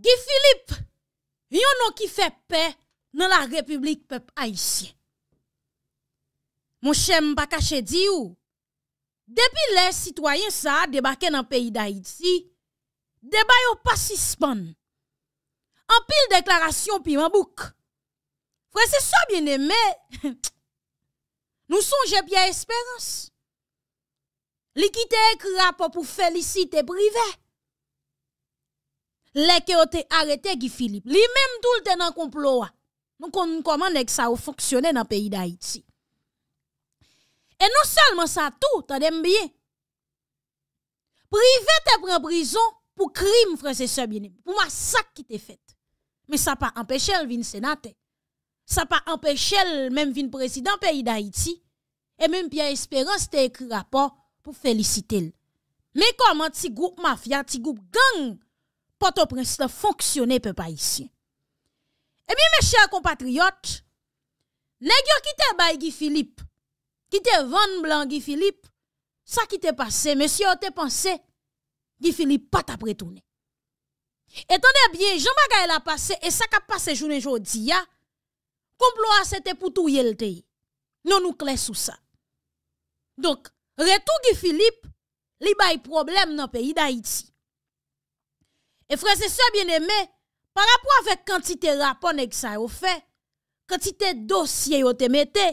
Gifilip, yon nou ki fe pe nan la republik pep Aisyen. Monshem bakache di ou, depi le sitwayen sa debake nan peyi da Aisyen, deba yo pasi span. Anpil deklarasyon pi mambouk. Fwese so bien eme, nou son jep ya esperans. Likite ek rap pou felisite privek. Lè ke o te arete ki Filip. Li mèm doul te nan komplowa. Nou konn koman nek sa ou foksyone nan peyi d'Haïti. E nou salman sa tou, ta dem bie. Prive te pren brison pou krim fwese se bine. Pou masak ki te fet. Me sa pa anpechel vin senate. Sa pa anpechel mèm vin prezident peyi d'Haïti. E mèm piya esperans te ekri rapor pou felicite l. Me koman ti goup mafya, ti goup gang. Eh pato prensi la fonksyone pe pa isi. E mi meche a kompatriot, ne gyo ki te bay Gifilip, ki te van blan Gifilip, sa ki te pase, me si yo te panse, Gifilip pat apretoune. Etan de bie, jama ga e la pase, e sa ka pase jounen joun diya, koumplo a se te poutou yel teyi, non nou kles sou sa. Donk, re tou Gifilip, li bay problem nan peyi da iti. E fre se se bien eme, par apwa vek kantite rapon ek sa yo fe, kantite dosye yo te mete,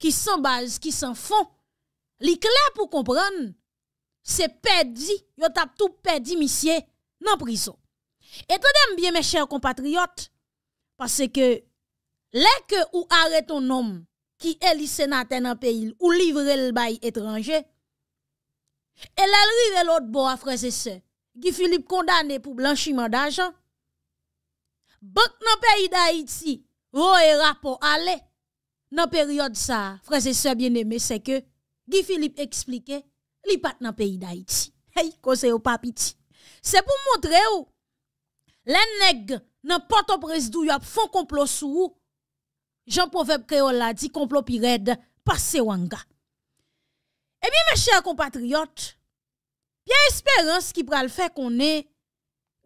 ki san baz, ki san fon, li kler pou kompran, se pedi, yo tap tou pedi misye nan prizo. Et anem bien me chèr kompatriot, pase ke, lek ou are ton nom, ki elise nan ten an peil, ou livre l bay etranje, el alrive l ot bo a fre se se, Gifilip kondane pou blanchiman d'ajan. Bok nan peyi d'Haïti, vo e rapo ale. Nan peryode sa, freze se bien eme, se ke Gifilip eksplike, li pat nan peyi d'Haïti. Hey, kose yo papiti. Se pou montre yo, len neg nan pato prezidou yo ap fon komplo sou, jan povep kreyo la di komplo pi red, pase wanga. Ebi me chèr kompatriot, Pya esperans ki pral fè konè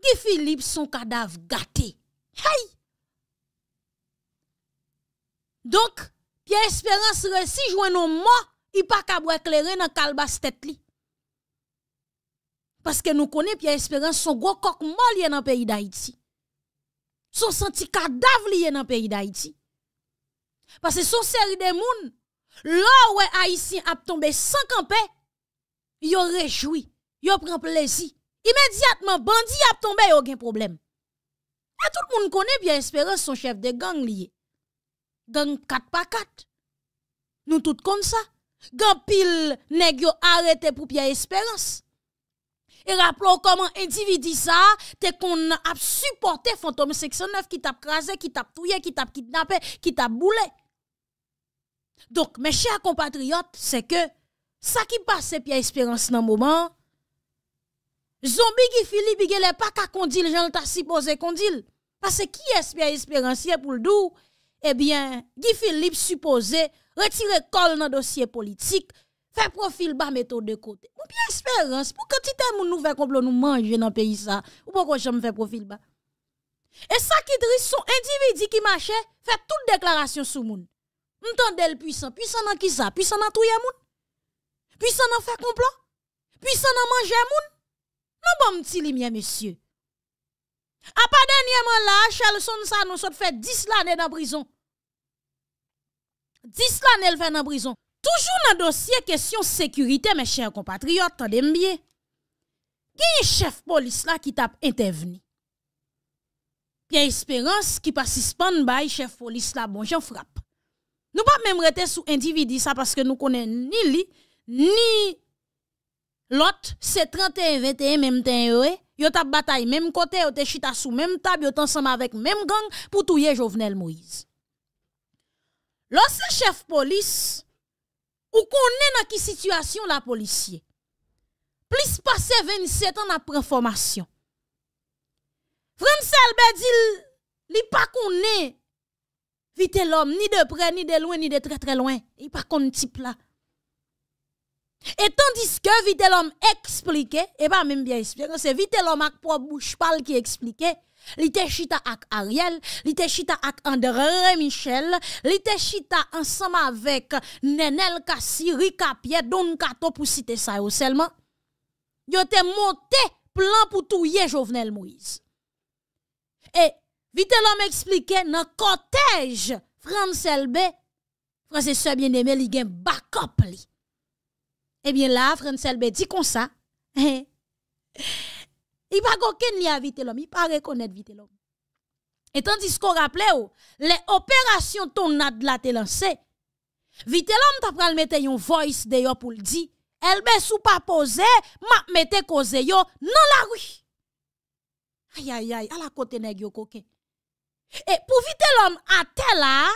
ki Filip son kadaf gati. Hay! Donk, pya esperans resi jwen nou mo i pa kabwe kleren nan kalbastet li. Paske nou konè pya esperans son gokok mol yè nan peyi da iti. Son senti kadaf li yè nan peyi da iti. Paske son seri de moun, lo we a yisi ap tombe sankanpe, yo rejoui. yo pren plezi, imediatman bandi ap tombe yon gen problem. A e tout moun kone biye esperans son chef de gang liye. Gan kat pa kat. Nou tout kon sa. Gan pil negyo arete pou biye esperans. E rapplon koman individi sa, te kon ap supporte fantom seksyon 9 ki tap kraze, ki tap touye, ki tap kidnape, ki tap boule. Donk, men chè a kompatriot, se ke sa ki pase biye esperans nan mouman, Zonbi Gifilip igele pa ka kondil jan lta sipose kondil. Pase ki espere espere ansye pou ldou? Ebyen Gifilip sipose retire kol nan dosye politik. Fe profil ba meto de kote. Ou pi espere ansye pou katite moun nou fe komplo nou manje nan peyi sa. Ou pokon jom fe profil ba. E sa ki dri son individi ki mache fe tout deklarasyon sou moun. Mton del pwisan, pwisan nan kisa, pwisan nan touye moun. Pwisan nan fe komplo, pwisan nan manje moun. Nou pa bon mti li mye, mesye. A pa denye man la, chal son sa anonsot fè 10 lanè nan brison. 10 lanè l fè nan brison. Toujou nan dosye, kesyon sekurite, mè chèr kompatriot, tan dembyè. Ki yè chef polis la ki tap interveni? Ki yè esperans ki pasi span bay, chef polis la, bon, jen frap. Nou pa mè mwete sou individi sa, paske nou konen ni li, ni... Lot, se 31-21, mem ten we, yot ap batay mem kote, yot te chita sou mem tab, yot ansam avek mem gang pou touye Jovenel Moïse. Los se chef polis, ou konen a ki situasyon la polisye, plis pase 27 an ap preformasyon. Fransel bedil, ni pa konen vite lom, ni de pre, ni de lwen, ni de tre tre lwen, ni pa konen tipla. Et tandis ke vite l'om eksplike, e ba mèm byen eksplike, se vite l'om ak proboujpal ki eksplike, li te chita ak Ariel, li te chita ak André Michel, li te chita ansama vek Nenel Kassi, Rika Pied, Don Kato pou site sa yo selman, yo te monte plan pou touye Jovenel Moïse. E vite l'om eksplike nan kotej Franselbe, Fransese bienemè li gen bakop li. Eh bien là, Francelbe dit comme ça. Hein? il va aucun lien vite l'homme, il pas reconnaître vite l'homme. Et tandis qu'on rappelait, oh, les opérations tornade la te lancé, vite l'homme t'a mettre une voice d'ailleurs pour le dire. ne s'est pas posé, m'a mette cause yo dans la rue. Aïe aïe aïe, à la côté nèg yo Et pour vite l'homme à tel là,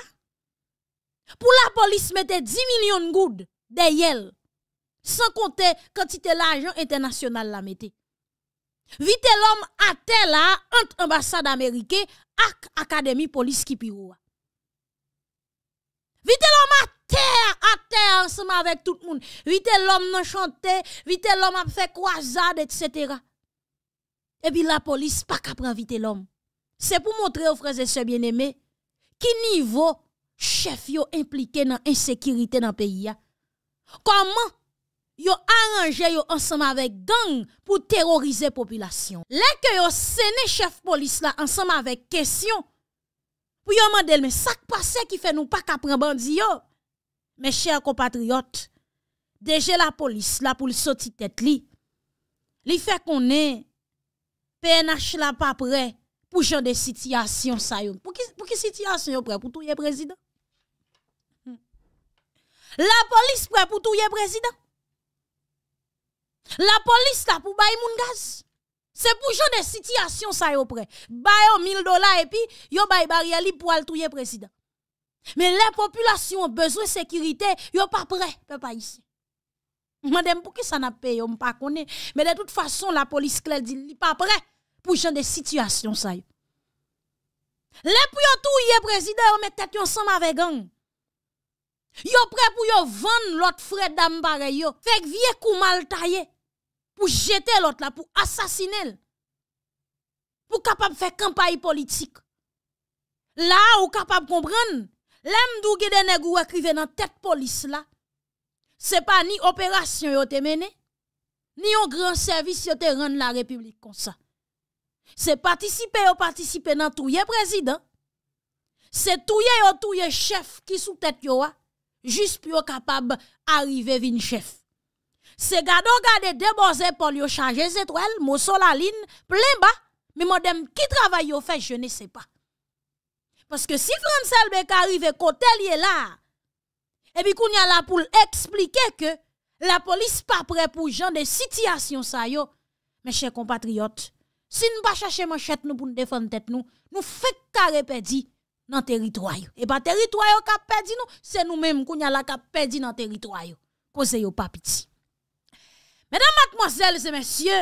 ah, pour la police mette 10 millions de goud de yel San kontè kwen ti te la ajan internasyonal la metè. Vi te lom a te la ant ambassade Amerike ak akademi polis ki pi rou. Vi te lom a te, a te anseman avèk tout moun. Vi te lom nan chante, vi te lom ap fè kwa zade, etc. Ebi la polis pa kapran vi te lom. Se pou montre ou freze se bien eme, ki nivou chef yo implike nan ensekiritè nan peyi ya. Koman? Yo aranje yo ansanm avèk gang pou terrorize populasyon. Lè ke yo sène chef polis la ansanm avèk kesyon, pou yo mandel men sak pase ki fè nou pak aprebandi yo. Men chèr compatriot, deje la polis, la polis soti tèt li, li fè konè PNH la pa prè pou jò de sityasyon sayon. Pou ki sityasyon yo prè pou touye prezident? La polis prè pou touye prezident? La police là pour bailler moun gaz. C'est pour jouer des situations ça yo près. 1 1000 dollars et puis yo baille barrière li pour le président. Mais les populations ont besoin de sécurité, sont pas prêt papa ici. Madame pour pourquoi ça n'a pas payé, on pas Mais de toute façon la police claire dit li pas prêt pour jouer des situations ça yo. Les pour yo le président elle met tête ensemble avec gang. Yo prêt pour vendre l'autre frère d'am pareil Fait vieux coup mal taillé. pou jete lout la, pou asasine l. Pou kapap fè kampaye politik. La ou kapap kompran, lem dougi dene gou akrive nan tèt polis la, se pa ni operasyon yo te mene, ni yo gran servis yo te ron la republik kon sa. Se patisipe yo patisipe nan touye prezident, se touye yo touye chef ki sou tèt yo a, jis pou yo kapap arrive vin chef. Se gado gade debose pou li yo chanje zetwel, mou sol alin, plen ba, mi mou dem ki travay yo fè, je ne se pa. Paske si Francel be ka arrive kote liye la, ebi koun yalapoul eksplike ke la polis pa pre pou jan de sityasyon sa yo, meche kompatriot, si nou ba chache manchet nou pou nou defon tet nou, nou fèk kare pedi nan teritroyo. Eba teritroyo ka pedi nou, se nou mèm koun yalapoul ka pedi nan teritroyo, kose yo papiti. Mèdam matmozèles e mèsyè,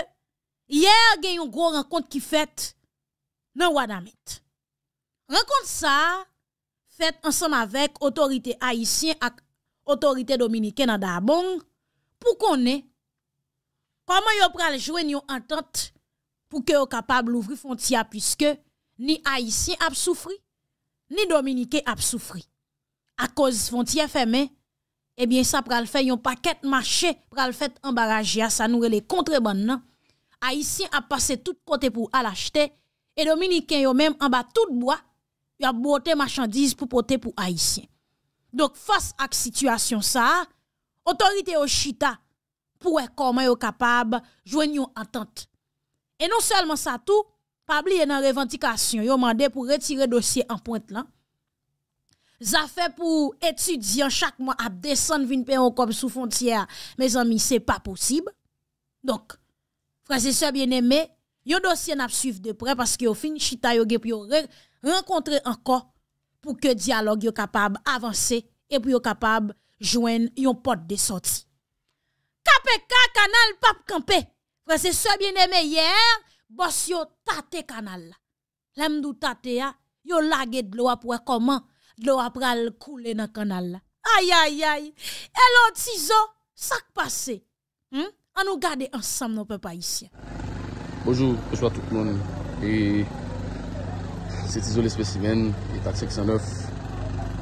yè gen yon gro renkont ki fèt nan wadamit. Renkont sa fèt ansem avèk otorite Haitien ak otorite Dominikè nan Dabong, pou konè, koman yon pral jwen yon antant pou ke yon kapab louvri fontia pwiske ni Haitien ap soufri, ni Dominikè ap soufri. A koz fontia fèmè, Ebyen eh sa pral fè yon paket machè pral fèt ambarajè non? a sa noure le kontreban nan. Haitien ap pase tout kote pou al achete. E Dominiken yon mèm anba tout bwa yon bote machandise pou pote pou Haitien. Dok fòs ak situasyon sa, otorite yo chita pou e koman yo kapab jwen yon antante. E non selman sa tout, pabli yon nan revantikasyon yon mandè pou retire dosye an point lan. Zafè pou etudyan chakman ap desan vini pe yon kom sou fontyer. Me zanmi, se pa posib. Donk, fransese bien eme, yo dosyen ap suiv depre. Paske yo fin chita yo ge pou yo renkontre anko pou ke diyalog yo kapab avanse. E pou yo kapab jwen yon pot de soti. Kampè ka kanal pap kampè. Fransese bien eme, yer, bos yo tate kanal. Lem dou tate ya, yo lage dlo ap wè koman. lò ap pral koule nan kanal la. Ay, ay, ay! E lò, Tizo, sak pase! Hmm? An nou gade ansam nou pe pa isye. Bojou, bojou a tout mounen. E... Se Tizo l'espesimen etak 609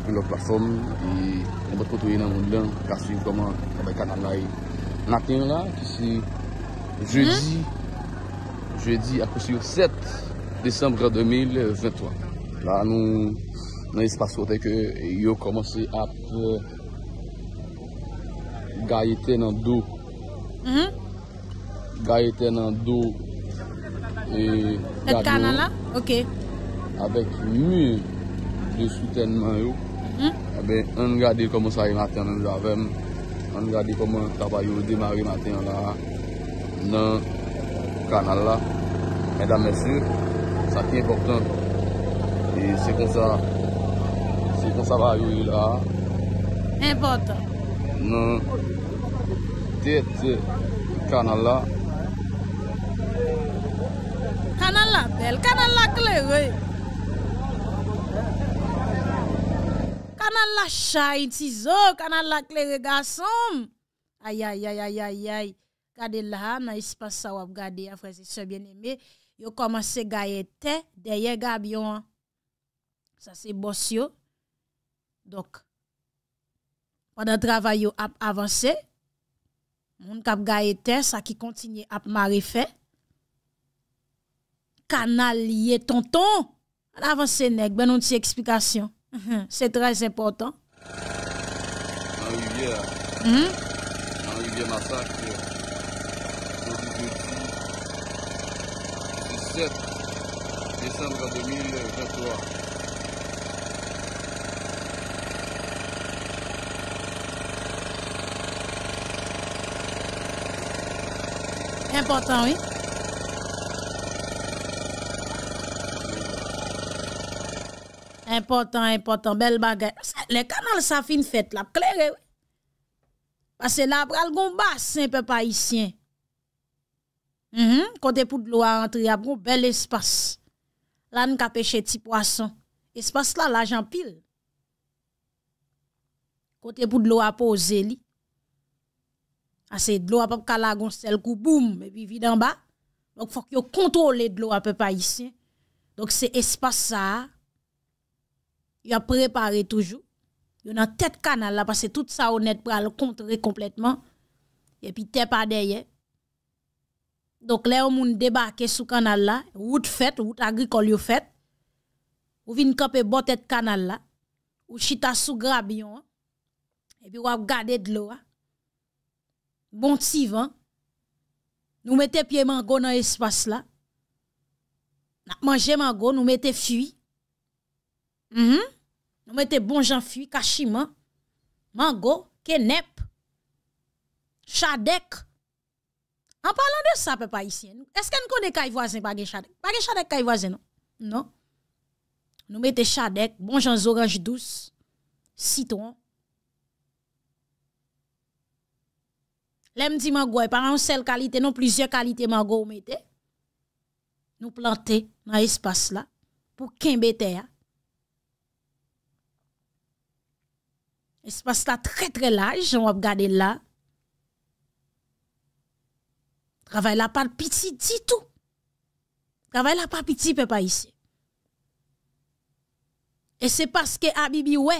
pou lò plafom e mwen bote kotoye nan moun lan karsiv koman kabe kanal la. Naten la, ki si jeudi, hmm? jeudi akosyo 7 desembre 2021. La an nou... Nè ispa sote ke yo komanse ap euh, gaye tenan dou. Hmm? Gaye tenan dou. E, Et kanan la? Ok. Apek mi de soutenman yo. Hmm? Apek an gade koman sa yon atyan nan javem. An gade koman tabay yo demari atyan la. Nan kanan la. Mèdam mèsi, sa ti important. E se kon sa... Kwa sa la yu yu la. Impotant. Non. Tete. Kanala. Kanala bel. Kanala klewe. Kanala shayn si zo. Kanala klewe gasom. Ayayayayayay. Gade la. Na ispa sa wap gade ya. Fresi se bien eme. Yo komanse gayete. Deye gab yo an. Sa se bos yo. dok wada travay yo ap avanse moun kap gayete sa ki kontinye ap marefe kanalye tonton avanse nek, benon ti eksplikasyon se trez importan an wivye an wivye masak an wivye an wivye an wivye Impotant, wè. Impotant, impotant, bel bagay. Le kanal sa fin fèt la, pklerè wè. Pase la pral gom bas, se yon pe pa isyen. Kote mm-hmm. pou dlo a antre, yon bel espas. La nou ka peche ti poason. Espas la la jan pil. Kote pou dlo a pose li. C'est de l'eau à pas lagon sel coup boum et puis vide en bas donc faut que contrôler de l'eau à peu près ici donc c'est espace ça il a préparé toujours il a tête canal là parce que tout ça honnête pour le contrer complètement et puis t'es pas derrière donc là on débarqué sous canal là route faite route agricole yo faite ou vinn camper bon tête canal là ou chita sous grabion et puis on garder de l'eau hein. Bon tivan, nou mette pie mango nan espas la, nan manje mango, nou mette fuy, mhm. nou mette bon jan fuy, kachiman, mango, kenep, chadek, an palan de sape pa isye, eske nou kone kay voazen bagay chadek, bagay chadek kay voazen non? non. nou, nou mette chadek, bon jan zoranj douz, siton, Lèm di man gwe, par an sel kalite, non plizye kalite man gwe ou mette. Nou plante nan espase la pou kin bete ya. Espace la tre tre la, joun wap gade la. Travè la par piti di tou. Travè la par piti pe pa isi. E se paske abibi we.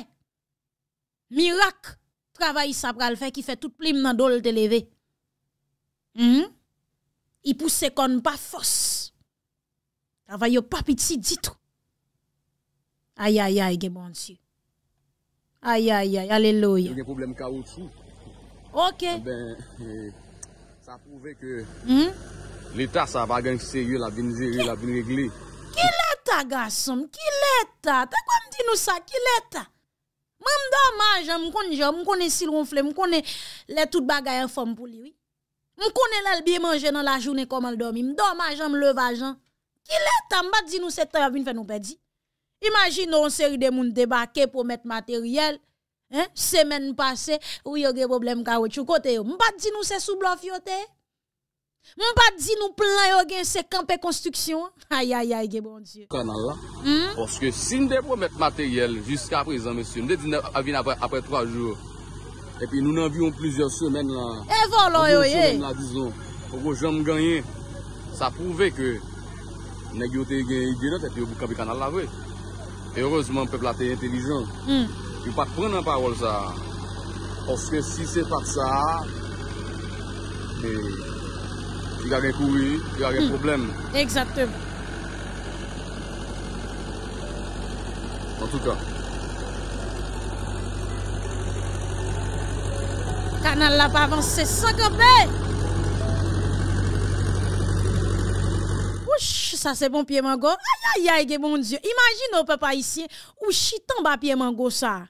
Mirak. Travay sa pral fè ki fè tout plim nan dole te leve. I pouse kon pa fos. Travay yo papit si ditou. Ayayay, ge bon si. Ayayay, aleloye. Yon gen problem ka ou chou. Ok. Eh ben, sa pouve ke lita sa bagensi yon la bin zi, yon la bin negli. Kileta, gasom, kileta. Te kwa mdi nou sa kileta? Mwen mdòm ajan, mwen konen sil ronfle, mwen konen letout bagayan fòm pou liwi. Mwen konen lèl biye manje nan la jounen koman l'dormi. Mdòm ajan, mwen lev ajan. Ki letan, mwen bat di nou se travin fè nou pe di. Imagin nou se ride moun debake pou met materyel. Semen pase, riyo ge problem kawè chou kote yo. Mwen bat di nou se sou blan fiyote yo. Je ne dis pas nous plan de construction. Aïe, aïe, aïe, bon Dieu. Canal là. Hmm? Parce que si nous devons mettre matériel jusqu'à présent, monsieur, nous devons après, après trois jours. Et puis nous avons plusieurs semaines Et voilà, là, disons. Pour que me gagner. Ça prouve que nous avons eu une et puis le canal là. Et heureusement, le peuple a été intelligent. Il hmm. ne pas prendre la parole ça. Parce que si c'est pas ça. Y la gen kouye, y la gen hmm. probleme. Exacte. En tout ka. Kanal la pa avanse, se sa ka be? Osh, sa se bon piye mango? Ayayay ge bon diyo. Imagine ou pe pa isye. Ou chitan ba piye mango sa.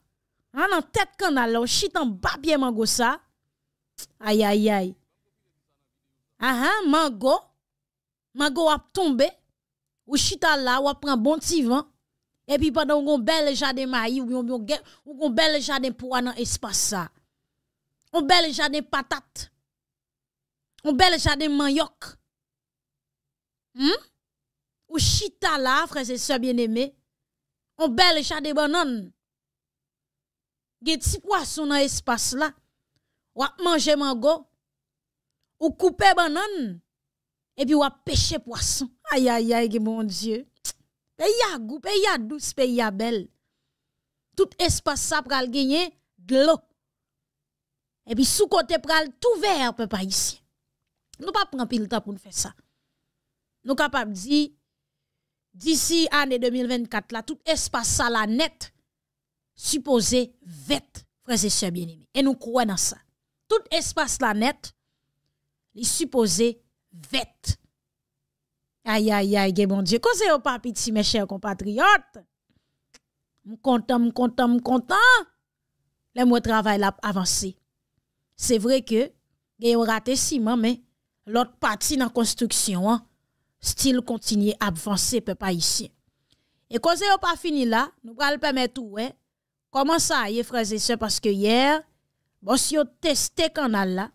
An an tet kanal la, ou chitan ba piye mango sa. Ayayay. Man go, man go wap tombe, ou chita la, wap pran bon ti van, epi padan ou kon bel jade mayi, ou kon bel jade pouwa nan espasa. Ou bel jade patate, ou bel jade manyok, hmm? ou chita la, freze se bieneme, ou bel jade banan, gen ti kwa son nan espasa la, wap manje man go, Ou koupe banan, epi ou ap peche poason. Ayayay ge mon dieu. Pe yagou, pe yadous, pe yabel. Tout espasa pral genye, glop. Epi sou kote pral, tou ver pe pa isi. Nou pa pran pil ta pou nou fe sa. Nou kapap di, disi ane 2024 la, tout espasa la net, suppose vet, prese se bien ini. E nou kouen an sa. Tout espasa la net, li supose vet. Ayayay, gey bon die, koze yo pa pit si meche kompatriot? M kontan, m kontan, m kontan, le mwen travay la avanse. Se vre ke, gey yo rate si man men, lot pati nan konstruksyon an, stil kontinye avanse pe pa isye. E koze yo pa fini la, nou pral peme tou, koman sa ye fraze se, paske yer, bon si yo teste kanal la,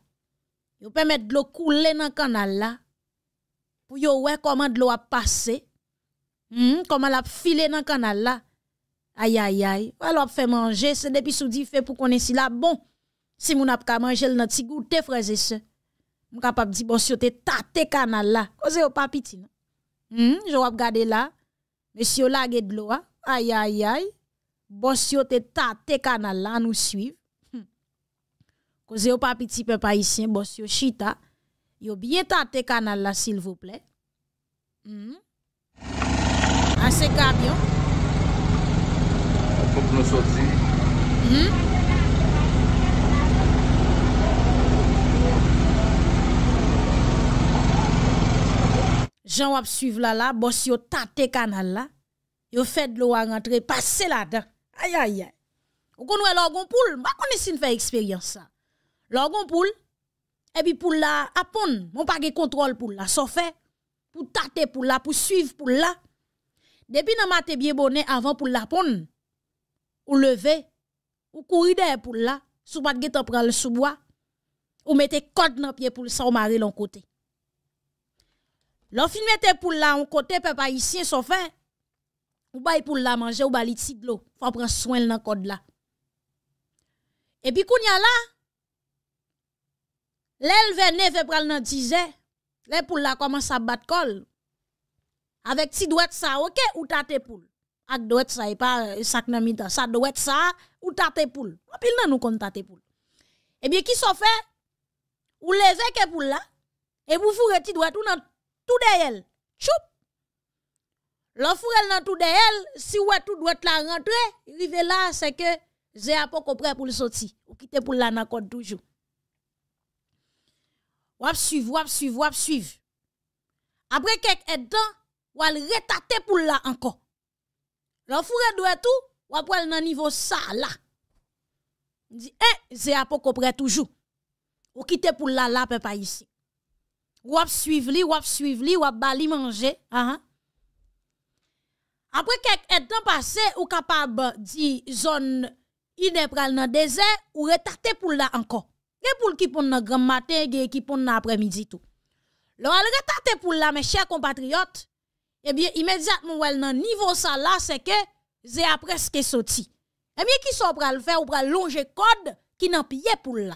Yo pèmè dlo koule nan kanal la, pou yo wè koman dlo ap pase, hmm? koman la ap file nan kanal la. Ayayay, wè l wè ap fè manje, se depi sou di fè pou konensi la, bon, si moun ap kamanjel nan ti goutè freze se. Mwen kap ap di, bon, si yo te tate kanal la, kose yo papiti nan. Hmm? Jou wè ap gade la, men si yo lage dlo a, ayayay, bon, si yo te tate kanal la, nou suive. Koze yo pa piti pe pa isyen, bos yo chita, yo biye tante kanal la sil vople. Mm-hmm. Ase kabyon? Apo plo soti. Mm-hmm. Jan wap suiv la la, bos yo tante kanal la, yo fed lo a rentre, pase la da. Aya aya, ou konwe la ou konpoul, bako nesine fe eksperyans sa. Lo gon poule, epi poule la apon, moun pa ge kontrol poule la, sofe, pou tate poule la, pou suiv poule la. Depi nan mate biye bonen, avan poule la apon, ou leve, ou kouride poule la, sou pat ge tapran le souboa, ou mette kod nan pie poule sa ou mare lon kote. Lo fin mette poule la, ou kote pe pa isye, sofe, ou bay poule la manje, ou bali tiglo, fwa pran swen nan kod la. Epi koun ya la, L'éleveur ne fait pas prendre 10 poules-là commence à battre col. Avec ce qui doit ça, ok, ou tâter poules. Avec ce qui doit être ça, et pas ça euh, sac dans la main. Ça doit être ça, ou tes poules. Et puis là, nous comptons tâter poules. Eh bien, qui ce fait Vous levez ce poules là, et vous fourez ce qui tout dans tout derrière. Tchoup L'éleveur elle dans tout derrière. Si vous êtes tout droit là, rentrer. rivez là, c'est que j'ai pas compris pour le sortir. Vous quittez pour là, n'accorde toujours. Wap suiv, wap suiv, wap suiv. Apre kek edan, wap retate pou la anko. Nan fure dwe tou, wap wale nan nivou sa la. Di, eh, ze apokopre toujou. Ou kite pou la la pe pa yisi. Wap suiv li, wap suiv li, wap bali manje. Apre kek edan pase, ou kapab di zon inepral nan dese, ou retate pou la anko. Gè pou l ki pon nan gram maten, gè ki pon nan apre midi tou. Lo al retate pou la, mè chè kompatriot, ebyè eh imediat moun wèl nan nivou sa la, se ke zè apreske soti. Ebyè eh ki sou pral fè, ou pral longe kod ki nan piye pou la.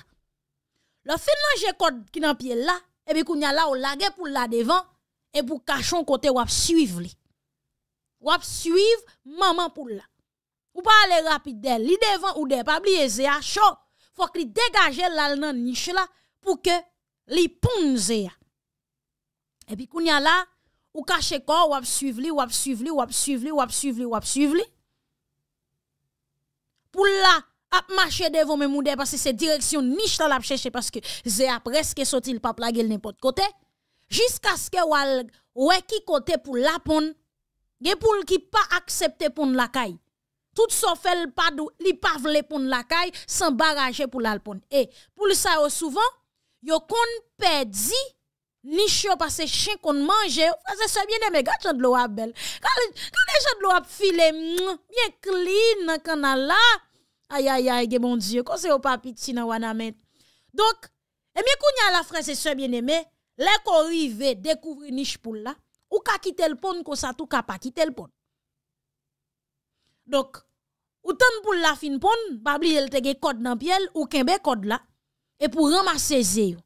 Lo fin longe kod ki nan piye la, ebyè eh kou nyal la ou lagè pou la devan, ebyè pou kachon kote wap suiv li. Wap suiv maman pou la. Ou pa ale rapide, li devan ou de pabliye zè a chok. Fwa ki li degaje lal nan nish la pou ke li poun ze ya. Epi koun ya la, ou kache kon, wap suiv li, wap suiv li, wap suiv li, wap suiv li, wap suiv li. Poul la ap mache devon men moude, pasi se direksyon nish la ap cheche, pasi se zeya preske soti l pap la gel nipot kote. Jiska ske wè ki kote pou la poun, gen pou l ki pa aksepte poun lakayi. Tout so fel padou li pavle pou n lakay, san baraje pou lalpon. E, pou lisa yo souvan, yo kon pedzi, nish yo pase chen kon manje, franse sou bieneme, ga chan dlou ap bel, ka le chan dlou ap file, mwen kline, kan ala, ayayay, gen mon die, kon se yo papit si nan wana men. Donk, e mwen kon nyal la franse sou bieneme, lè kon rive, dekouvri nish pou lal, ou ka kite lpon kon sa tou ka pa kite lpon. Dok, ou tan pou la fin pon, babli el tege kod nan pyele, ou kembe kod la, e pou ramaseze yo.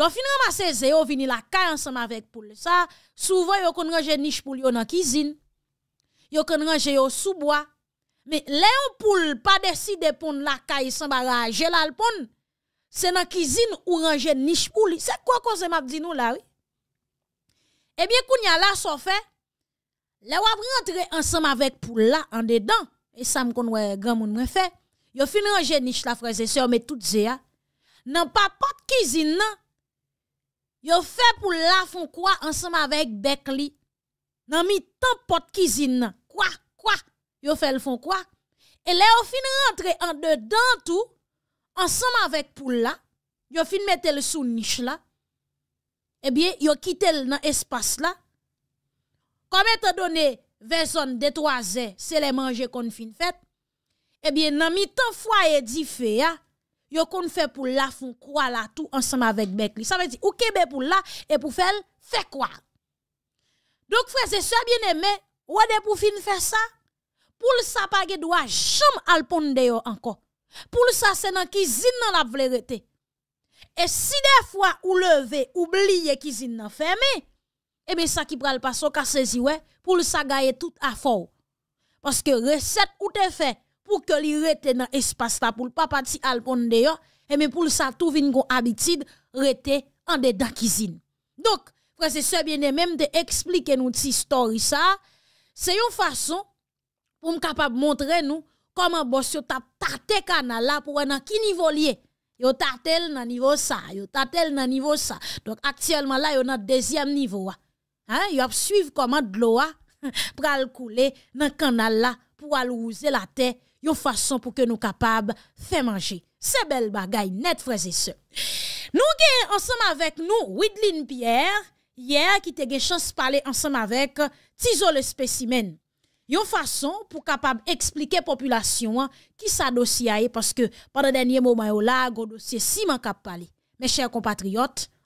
Lo fin ramaseze yo, vini la kay ansanm avek pou. Sa, souvan yo kon raje nish pou yo nan kizin, yo kon raje yo souboa, me le yo pou pa deside pon la kay ansanm avek pou, se nan kizin ou raje nish pou li. Se kwa kon zem ap di nou la? Ebyen kou nyal la so fey, la wap rentre ansam avek pou la an dedan, e sam kon wè gran moun mwen fè, yo fin ranger nish la fraze, se omè tout zè ya, nan pa pot kizin nan, yo fè pou la fon kwa ansam avek bek li, nan mi tan pot kizin nan, kwa, kwa, yo fè l fon kwa, e la yo fin rentre an dedan tou, ansam avek pou la, yo fin mette l sou nish la, e bie yo kite l nan espas la, kome te done vezon de toaze se le manje kon fin fet, ebyen eh nan mi tan fwa e di fe ya, yo kon fe pou la foun kwa la tou ansanm avek bek li. Sa me di, ouke be pou la, e pou fel, fe kwa. Dok fwe, se sa biene me, wade pou fin fet sa, pou lisa pa ge dwa, chom alponde yo anko. Pou lisa se nan kizin nan ap vlerete. E si de fwa ou leve, oubliye kizin nan feme, Eme sa ki pral pa so ka sezi we pou lisa gaye tout a fo Paske reset ou te fe pou ke li rete nan espasta pou l pa pati alponde yo Eme pou lisa tou vin kon abitid rete an de da kizine Dok prese se bine menm de explike nou ti story sa Se yon fason pou m kapab montre nou koman bos yo tap tate ka nan la pou wena ki nivou liye Yo tate nan nivou sa, yo tate nan nivou sa Dok aktyelman la yo nan dezyam nivou wa Yo ap suiv koman dlo a pral koule nan kanal la pou alouze la te yo fason pou ke nou kapab fè manje. Se bel bagay net freze se. Nou gen ansanm avek nou Wydlin Pierre, yer ki te gen chans pale ansanm avek euh, Tizo le Spesimen. Yo fason pou kapab eksplike populasyon ki sa dosye ae paske padan denye mouman yo la go dosye si man kap pale. Me chèr kompatriot,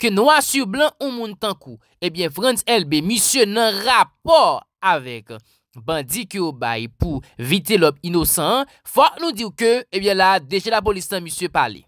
Ke noua sou blan ou moun tankou, ebyen Frans LB, misye nan rapor avek bandi ki ou bay pou vite lop inosan, fwa nou dir ke, ebyen la, deje la polis nan misye pale.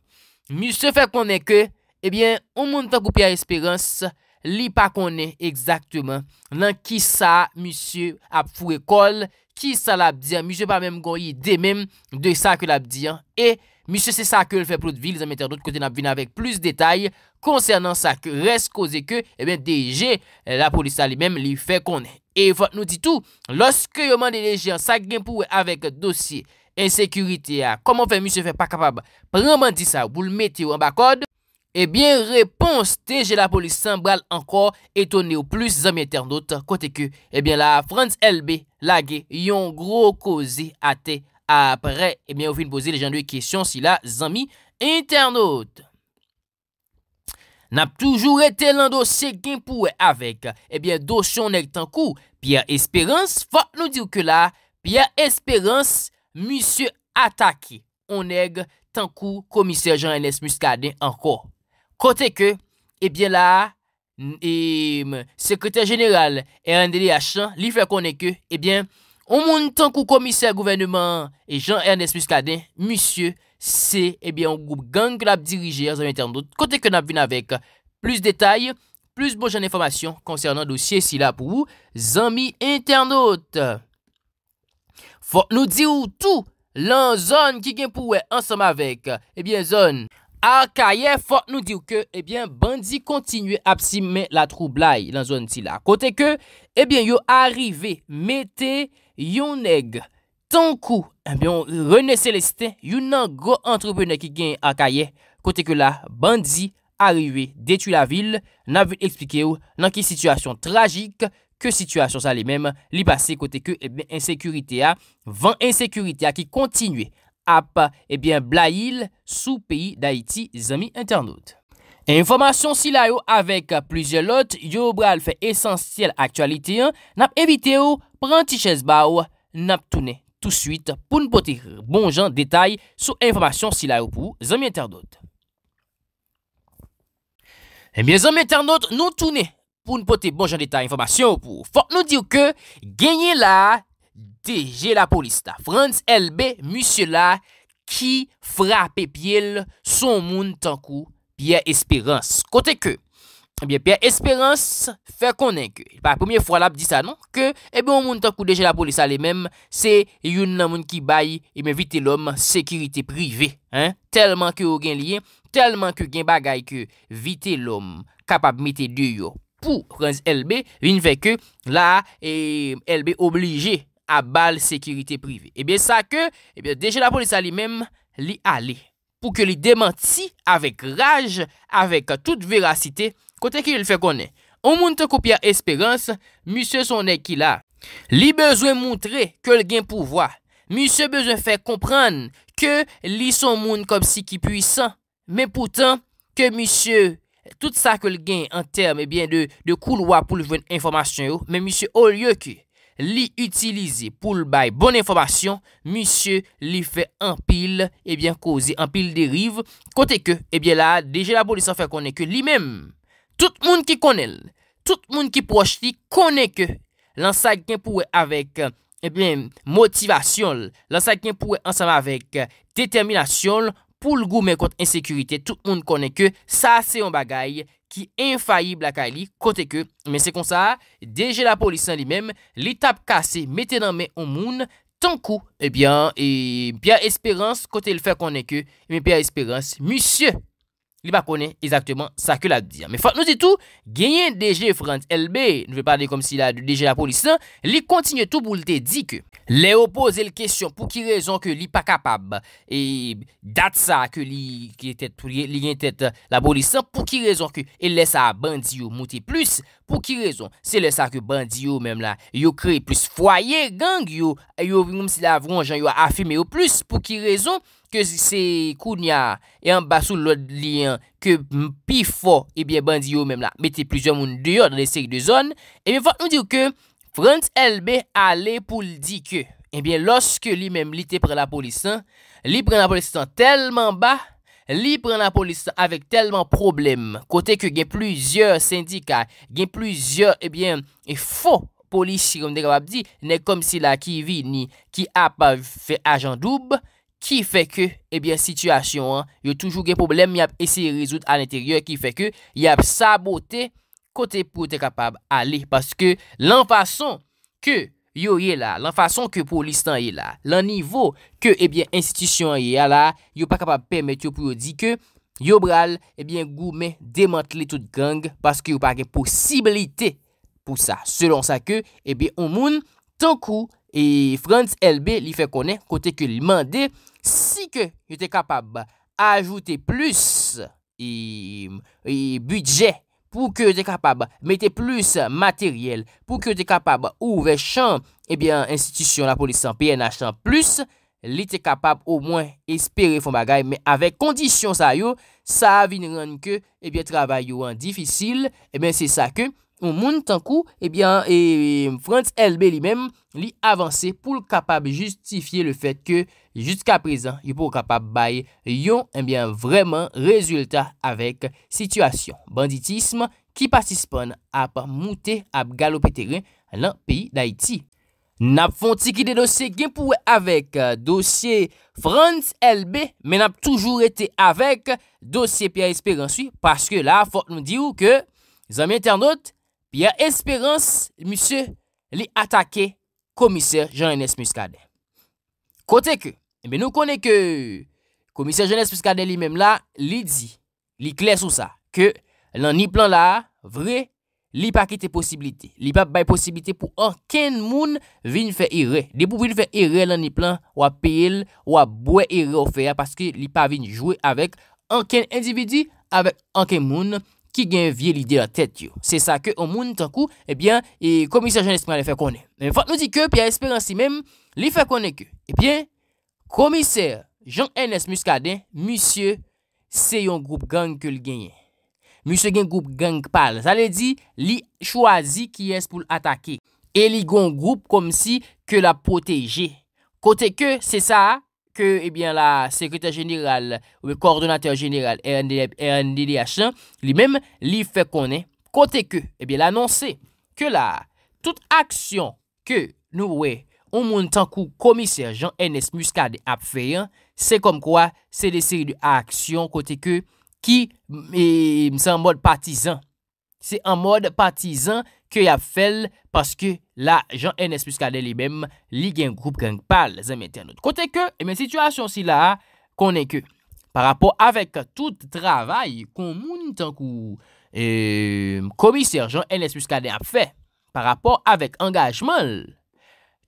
Misye fe konen ke, ebyen, ou moun tankou Pia Esperance, li pa konen ekzaktemen nan ki sa, misye, ap fwe kol, ki sa lap diyan, misye pa menm goyi de menm de sa ke lap diyan, e... Mise se sa ke l fe plou de vil, zanm internot kote nan vina vek plus detay konsernan sa ke res koze ke, e ben deje, la polis sa li mem li fe konen. E fote nou di tou, loske yo man deje en sa gen pou we avek dosye, ensekurite a, koman fe mise fe pa kapab, preman di sa ou pou l mete yo an bakod, e ben repons teje la polis san bral anko etone ou plus zanm internot kote ke, e eh ben la France LB lage yon gro koze ate, apre, ebyen, eh ou fin pose le jan dewe kesyon si la zanmi internaut. Nap toujou rete lando se genpou e avek, ebyen, eh dosyon neg tankou, piya esperans, fa nou dir ke la, piya esperans, misyo atake, on neg tankou komise Jean-Alès Muscadet anko. Kote ke, ebyen la, ebyen, sekretèr jeneral, e André Hachan, li fè konen ke, ebyen, O moun tankou komiser gouvennman e jan Ernest Muscadin, monsye se ebyen eh ou group ganglap dirijer zanmi internote. Kote ke nap vin avek, plus detay, plus bonjan informasyon konsernan dosye si la pou zanmi internote. Fok nou di ou tou lan zon ki gen pou we ansam avek, ebyen eh zon akaye, fok nou di ou ke ebyen eh bandi kontinu ap si men la troublai lan zon si la. Kote ke, ebyen yo arive mette yon neg, tankou, yon eh rene seleste, yon nan gro antropene ki gen akaye, kote ke la bandi, ariwe detu la vil, nan vi explike ou, nan ki situasyon tragik, ke situasyon sa li mem, li base kote ke, ebien, eh insekurite a, van insekurite a ki kontinue, ap, ebien, eh bla il, sou peyi da iti, zami internet. Enformasyon si la yo, avek plizye lot, yo bral fe esensyel aktualite yon, nap evite ou, Prenti Chezbaou nap toune tout suite pou nou pote bon jan detay sou informasyon si la ou pou zami internaut. Ebyen eh zami internaut nou toune pou nou pote bon jan detay informasyon ou pou. Fok nou diw ke genye la deje la polis ta. Frantz elbe musye la ki frape piel son moun tankou piye esperans kote ke. Ebyen, pya esperans fè konenke. Pa, pwemye fwa lap di sa nou, ke, ebyen, moun takou deje la polis alemèm, se youn nan moun ki bayi, ebyen, vite lòm, sekiritè privè. Hein, telman ke ou gen liye, telman ke gen bagay ke vite lòm, kapap mite deyo pou prens elbe, vin fè ke eh eh la elbe oblige abal sekiritè privè. Ebyen, sa ke, ebyen, deje la polis alemèm li ale, pou ke li dementi avèk rage, avèk tout verasite, Kote ke li fe konen, ou moun te koupia esperans, misye sonen ki la, li bezwen moun tre ke l gen pou vwa. Misye bezwen fe kompran ke li son moun kom si ki pwisan. Men poutan ke misye, tout sa ke l gen an term eh de kou l wap pou l ven informasyon yo, men misye ou li yo ki li itilize pou l bay bon informasyon, misye li fe an pil, ebyen eh koze an pil de rive. Kote ke, ebyen eh la, deje la boli san fe konen ke li menm. Tout moun ki konel, tout moun ki projli, konen ke, lan sa gen pouwe avèk, e eh bè, motivasyon, lan sa gen pouwe ansama avèk, eh, determinasyon, pou l'goumè kont ensekurite, tout moun konen ke, sa se yon bagay ki enfayib la kali, kote ke. Men se kon sa, deje la polisan li mèm, li tap kase, metè nan mè yon moun, ton kou, e eh bè, e bè espérans, kote l fè konen ke, e bè espérans, musye. li pa konen ezakteman sa ke la diyan. Me fote nou zi tou, genyen deje Frantz Elbe, nou ve pade kom si la deje la polisan, li kontinye tou pou lte di ke, le opoze l kesyon pou ki rezon ke li pa kapab, e dat sa ke li genyentet la polisan, pou ki rezon ke el lesa bandi yo mouti plus, pou ki rezon se lesa ke bandi yo mem la, yo kre plus foye gang, yo moum si la vronjan yo afime yo plus, pou ki rezon, ke se koun ya, e an basou lod liyan, ke mpifo, ebyen bandi yo menm la, mette plizyon moun diyon, le sek de zon, ebyen fat nou diyo ke, front elbe, ale pou li di ke, ebyen loske li menm li te pre la polisan, li pre la polisan telman ba, li pre la polisan avek telman problem, kote ke gen plizyon sindikay, gen plizyon, ebyen, efo polisi, kom dek apap di, ne kom si la ki vi, ni ki ap av fe ajan doub, Ki fe ke, ebyen, sityasyon an, yo toujou gen problem, yo ap esye rezout an l'interyor, ki fe ke, yo ap sabote kote pou te kapab ale, paske lan fason ke yo ye la, lan fason ke pou listan ye la, lan nivou ke, ebyen, institisyon ye la, yo pa kapab pemet yo pou yo di ke, yo bral, ebyen, goume, demantle tout gang, paske yo pa gen posibilite pou sa. Selon sa ke, ebyen, ou moun, tankou, e Frantz LB li fe konen, kote ke li mande, Si ke yo te kapab ajoute plus budget pou ke yo te kapab mette plus materyel, pou ke yo te kapab ouvre chan, ebyen, eh institisyon la polisant PNH chan plus, li te kapab ou mwen espere fon bagay, men avek kondisyon sa yo, sa avin renke ebyen eh travay yo an difisil, ebyen eh se sa ke ou moun tankou, ebyen, Frantz Elbe li men li avanse pou kapab justifiye le fet ke Juska prezant, yon pou kapap eh baye yon enbyen vreman rezultat avek situasyon. Banditisme ki pasispon ap moute ap galopi teren lan peyi da iti. Nap fonti ki de dosye genpouwe avek euh, dosye France LB, men ap toujou rete avek dosye Pia Esperance. Paske la, fote nou di ou ke zanmye internet, Pia Esperance, msye li atake komiseur Jean-Enes Muscade. Kote ke? E eh bè nou konen ke komisyen jenès piskade li mèm la, li di, li kler sou sa, ke lan ni plan la, vre, li pa kite posibilite. Li pa bay posibilite pou anken moun vin fè ire. Li pou vin fè ire lan ni plan, wapel, wapwe ire ou fè ya, paske li pa vin jwe avèk anken individi, avèk anken moun ki gen vye li de la tèt yo. Se sa ke an moun tan kou, e bè, komisyen jenès mèm li fè konen. Fote nou di ke, pi a espèran si mèm, li fè konen ke, e bè, komiseur Jean-Enes Muscadin, monsie se yon group gang ke l genye. Monsie gen group gang pal. Sa le di, li chwazi ki es pou l atake. E li gon group kom si ke la poteje. Kote ke, se sa, ke ebyen eh la sekretè geniral, ou be koordinatè geniral, RNDDH, li mem li fe konen. Kote ke, ebyen eh l annonse, ke la, tout aksyon ke nou wey, ou moun tankou komisèr Jean-Enes Muscade ap fè, se kom kwa se de seri de aksyon kote ke ki mse an mod patizan. Se an mod patizan ke ap fèl paske la Jean-Enes Muscade li bèm li gen groub gen pal zèm etenot. Kote ke, e men situasyon si la konen ke, par apò avèk tout travay kon moun tankou e, komisèr Jean-Enes Muscade ap fè, par apò avèk angajman lè,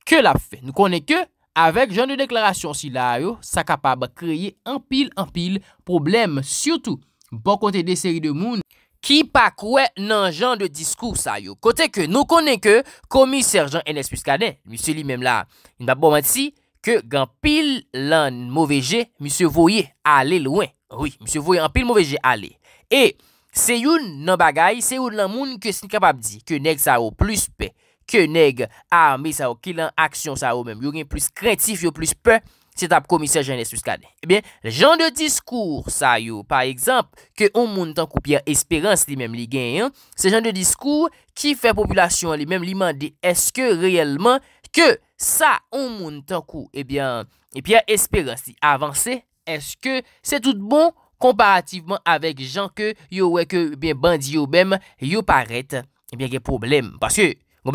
Kè la fè, nou konè kè, avèk jan de deklarasyon si la yo, sa kapab kreye anpil anpil problem. Siyoutou, bon kontè de seri de moun, ki pa kwe nan jan de diskous a yo. Kontè kè, nou konè kè, komi serjan NS plus KD, misi li mem la, mbap bomati, kè gan pil lan mowéje, misi voye ale louen. Oui, misi voye anpil mowéje ale. E, se youn nan bagay, se youn lan moun, kè sin kapab di, kè nek sa yo plus pey. ke neg a me sa ou, ki lan aksyon sa ou men, yon gen plus krentif, yon plus pe, se tap komise jen es plus kade. Ebyen, jen de diskour sa yo, par ekzamp, ke on moun tankou, pi an esperans li men li gen, se jen de diskour, ki fe popolasyon li men li mande, eske reyelman, ke sa on moun tankou, ebyen, pi an esperans li avanse, eske se tout bon, komparativeman avek jen ke, yo weke, ebyen bandi yo bem, yo parete, ebyen gen problem, paske, Bon,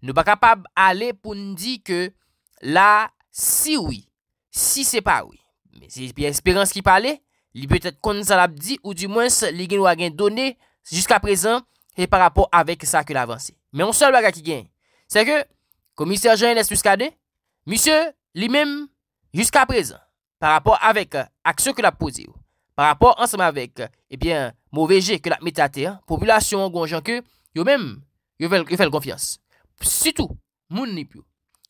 nou ba kapab ale pou nou di ke la si oui, si se pa oui. Se yon espirans ki pale, li betet kon zan ap di ou di mwens li gen wagen doni jiska prezant e par rapport avek sa ke l'avansi. Men yon sol waga ki gen, se ke komisar jan enes pwis kade, misyo li mem jiska prezant par rapport avek akso ke l'ap pose ou, par rapport ansem avek ebyen eh mwoveje ke l'ap metate an, populasyon gwan jan ke yo mem mwoveje. yo fè l konfians. Sütou, moun nipyo.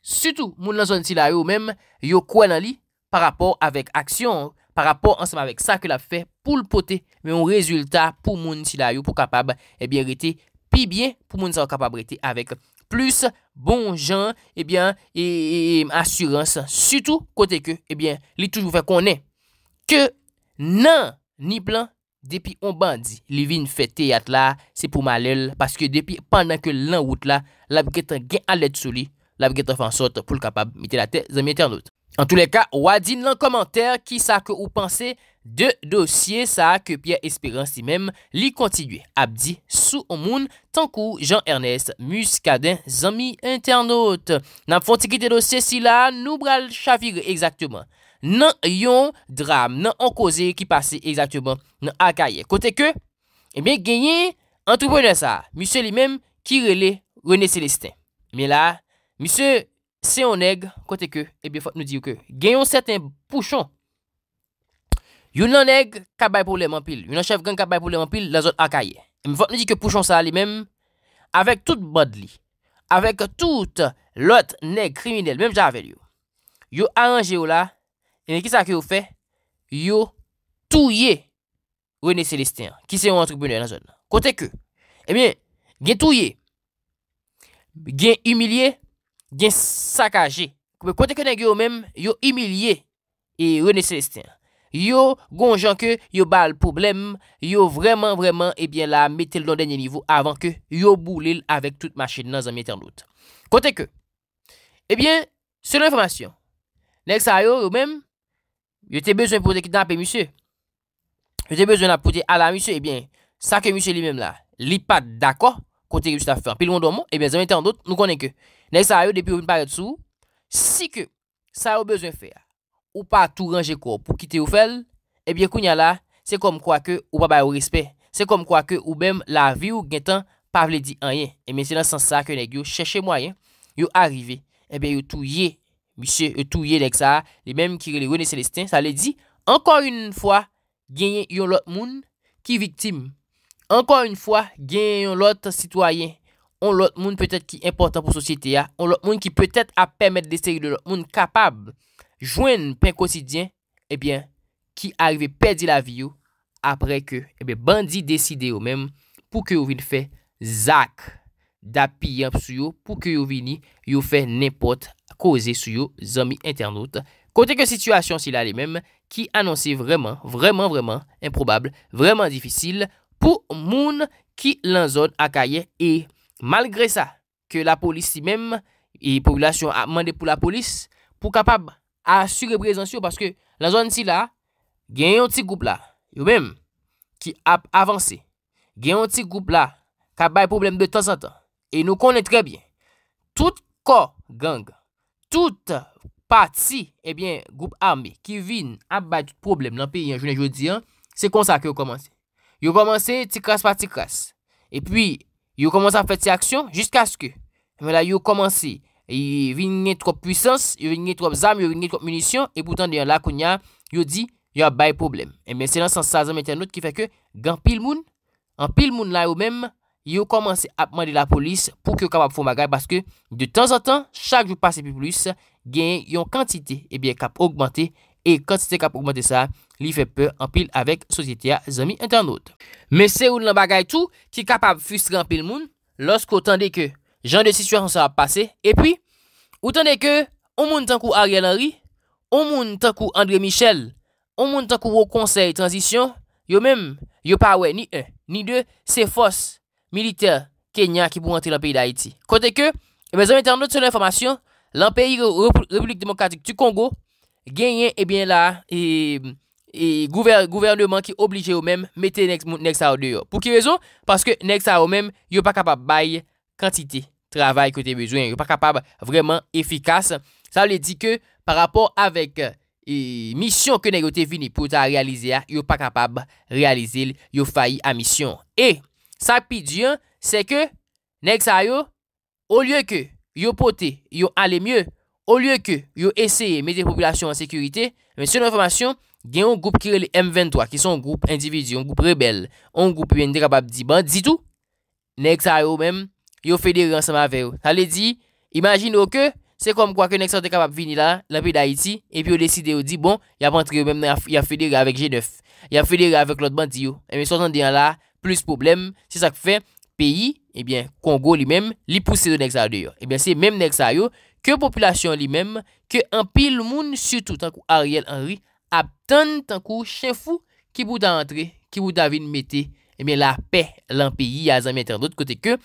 Sütou, moun nan zon nisilay yo mèm, yo kwa nan li, par rapport avèk aksyon, par rapport ansèm avèk sa ke la fè, pou l pote, mè moun rezultat pou moun nisilay yo, pou kapab, ebyen eh rete, pi bien pou moun zon kapab rete, avèk plus bon jan, ebyen, eh e m e, e, asyran sa, sütou, kote ke, ebyen, eh li toujou fè konè, ke nan niplan, Depi on bandi, li vin fete yat la, se pou malel Paske depi, pandan ke lan wout la, lab getan gen alet sou li Lab getan fan sot pou l kapab mite la te, zami internaut An tou le ka, wadin lan komantèr ki sa ke ou panse De dosye sa ke Pierre Espérance li menm li kontidwe Abdi sou moun, tankou Jean-Ernest Muscadin, zami internaut Nan fonte ki te dosye si la, nou bral chavire exactement nan yon dram, nan an koze ki pase, eksaktyoban, nan akaye. Kote ke, e eh mi genye, antropone sa, misye li mem, ki rele, rene Celestin. Mi la, misye, se yon neg, kote ke, e eh mi fote nou di yo ke, genyon certain pouchon, yon nan neg, kabay pouleman pil, yon nan chef gen kabay pouleman pil, la zot akaye. E eh mi fote nou di ke pouchon sa li mem, avek tout bod li, avek tout lot neg krimine, menm jave yo. Yo anje yo la, Yon e kisa ak yo fe, yo touye Rene Celestin, ki se yon entreprener nan zon. Kote ke, ebyen, gen touye, gen humiliye, gen sakaje. Kote ke nan gen yo men, yo humiliye e Rene Celestin. Yo gonjan ke, yo bal problem, yo vreman vreman, ebyen la metel don denye nivou avan ke yo boulel avek tout machin nan zon mwen ten lout. Kote ke, ebyen, se yon informasyon, nek sa yo yo men, Yo te bezwen pou dekidanpe misye, yo te bezwen apote ala misye, ebyen eh sa ke misye li mem la, li pa dako konti ki misye la fè anpil moun do moun, ebyen eh zamen ten an dout nou konen ke. Nèk sa yo depi ou vin paret sou, si ke sa yo bezwen fè ou pa tou ranje kou pou kite ou fèl, ebyen eh kou nya la, se kom kwa ke ou pa bay ou rispe, se kom kwa ke ou bem la vi ou gen tan pa vle di anyen. Ebyen se nan san sa ke nèk yo chèche mwayen, yo arrive, ebyen yo tou ye. Mise, etou ye dek sa, li menm ki re le rene Celestin, sa le di, ankon yon lout moun ki vitim, ankon yon lout sitwayen, an lout moun petet ki important pou sosyete ya, an lout moun ki petet ap permet de seri de lout moun kapab, jwen pen konsidyen, ebyen, eh ki arive perdi la vi yo, apre ke, ebyen, eh bandi deside yo menm, pou ke yo vini fe, zak, dapi yon psuyo, pou ke yo vini, yo fe nepot, koze sou yo zami internaut. Kote ke situasyon si la li mem, ki anonsi vreman, vreman, vreman, improbable, vreman difisil, pou moun ki lan zon akaye, e malgre sa, ke la polis si mem, e populasyon ap mande pou la polis, pou kapab asure prezansyo, paske lan zon si la, gen yon ti goup la, yo mem, ki ap avanse, gen yon ti goup la, kap bay problem de tan san tan, e nou konen trebyen. Tout ko gang, Tout pati, ebyen, goup arme ki vin abay tout problem nan pe yon jounen joudian, se konsa ki yo komanse. Yo komanse, ti kras pa ti kras. Epyi, yo komanse ap feti aksyon, jiska sku. Mwen la yo komanse, vin nye trop puissance, vin nye trop zame, vin nye trop munisyon, e poutan de yon lakounya, yo di, yon abay problem. Ebyen, se lan sansazan meten not ki feke, gan pil moun, an pil moun la yo menm, yo komanse ap mande la polis pou ki yo kapap foun bagay baske de tan san tan, chak jou pase pi plis, gen yon kantite ebyen eh kap augmante e kantite kap augmante sa li fe pe anpil avek sosyete ya zami entan not. Men se ou nan bagay tou ki kapap fust rampil moun loske ou tan de ke jan de situasyon sa ap pase e pi ou tan de ke ou moun tankou Ariel Henry, ou moun tankou André Michel, ou moun tankou Rokonsei Transition, yo men, yo pa we ni e ni de se fosse milite kenyan ki pou rentre la peyi da Haiti. Kote ke, e eh bezan metan not son informasyon, la peyi Republik Demokratik tu Kongo, genyen ebyen eh la, e gouvernement ki oblije ou men, mette next hour deyo. Pou ki rezon? Paske next hour ou men, yo pa kapab bayi kantite, travay kote bezwen, yo pa kapab vreman efikas. Sa le di ke, pa rapor avek, e eh, misyon ke negote vini pou ta realize, yo pa kapab realize, yo fayi a misyon. E, Sakpi diyan, se ke, nek sa yo, ou lye ke, yo pote, yo ale mye, ou lye ke, yo eseye mete popilasyon an sekurite, men se nou informasyon, gen yon goup kirele M23, ki son goup indivizyon, goup rebel, yon goup yon dekabab di, ban di tou, nek sa yo men, yo federe ansama veyo. Sa le di, imagine yo ke, se kom kwa ke nek sa yo dekabab vini la, la pi da iti, e pi yo deside yo di, bon, ya pantre yo men, ya federe avek G9, ya federe avek lot bandi yo, e men sotan diyan la, plus problème. C'est ça que fait pays, eh Congo lui-même lui pousse de et de eh bien, c'est même que que population population même que ke moun, surtout, tant Ariel Henry, tant, tant qu'un chef qui qui antre, qui qui vin mette, ebyen, eh la paix lan pays a zanmen d'autre côté que